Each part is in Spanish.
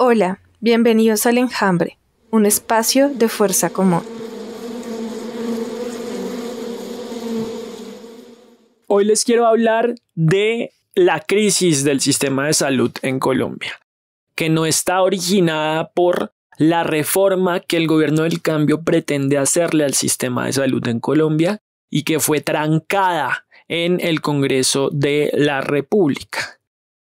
Hola, bienvenidos al Enjambre, un espacio de fuerza común. Hoy les quiero hablar de la crisis del sistema de salud en Colombia, que no está originada por la reforma que el gobierno del cambio pretende hacerle al sistema de salud en Colombia y que fue trancada en el Congreso de la República.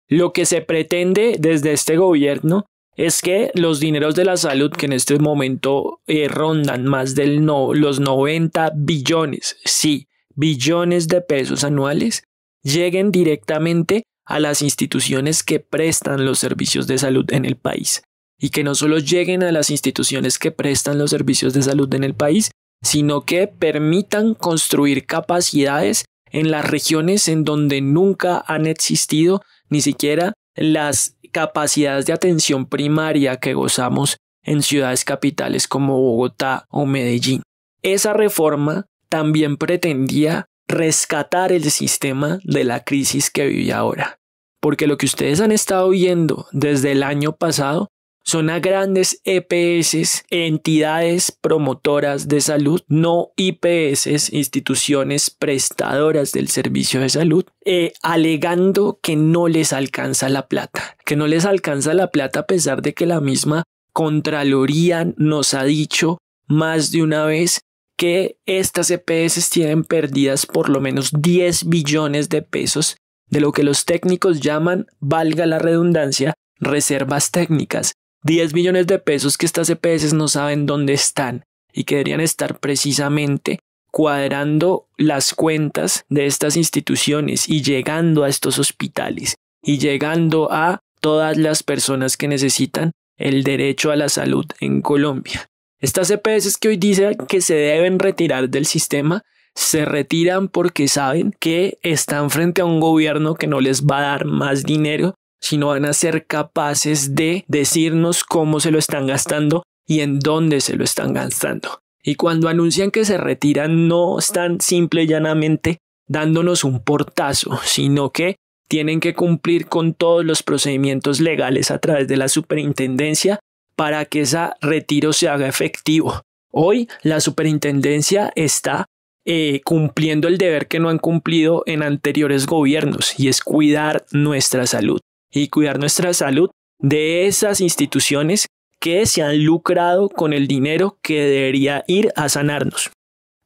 Lo que se pretende desde este gobierno es que los dineros de la salud que en este momento eh, rondan más de los 90 billones, sí, billones de pesos anuales, lleguen directamente a las instituciones que prestan los servicios de salud en el país y que no solo lleguen a las instituciones que prestan los servicios de salud en el país, sino que permitan construir capacidades en las regiones en donde nunca han existido ni siquiera las capacidades de atención primaria que gozamos en ciudades capitales como Bogotá o Medellín. Esa reforma también pretendía rescatar el sistema de la crisis que vive ahora. Porque lo que ustedes han estado viendo desde el año pasado son a grandes EPS, entidades promotoras de salud, no IPS, instituciones prestadoras del servicio de salud, eh, alegando que no les alcanza la plata, que no les alcanza la plata a pesar de que la misma Contraloría nos ha dicho más de una vez que estas EPS tienen perdidas por lo menos 10 billones de pesos de lo que los técnicos llaman, valga la redundancia, reservas técnicas, 10 millones de pesos que estas EPS no saben dónde están y que deberían estar precisamente cuadrando las cuentas de estas instituciones y llegando a estos hospitales y llegando a todas las personas que necesitan el derecho a la salud en Colombia. Estas EPS que hoy dicen que se deben retirar del sistema se retiran porque saben que están frente a un gobierno que no les va a dar más dinero sino van a ser capaces de decirnos cómo se lo están gastando y en dónde se lo están gastando. Y cuando anuncian que se retiran, no están simple y llanamente dándonos un portazo, sino que tienen que cumplir con todos los procedimientos legales a través de la superintendencia para que ese retiro se haga efectivo. Hoy la superintendencia está eh, cumpliendo el deber que no han cumplido en anteriores gobiernos y es cuidar nuestra salud y cuidar nuestra salud de esas instituciones que se han lucrado con el dinero que debería ir a sanarnos.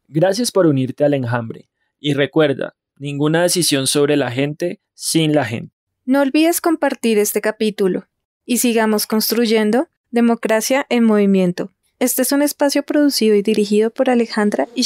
Gracias por unirte al enjambre y recuerda, ninguna decisión sobre la gente sin la gente. No olvides compartir este capítulo y sigamos construyendo democracia en movimiento. Este es un espacio producido y dirigido por Alejandra y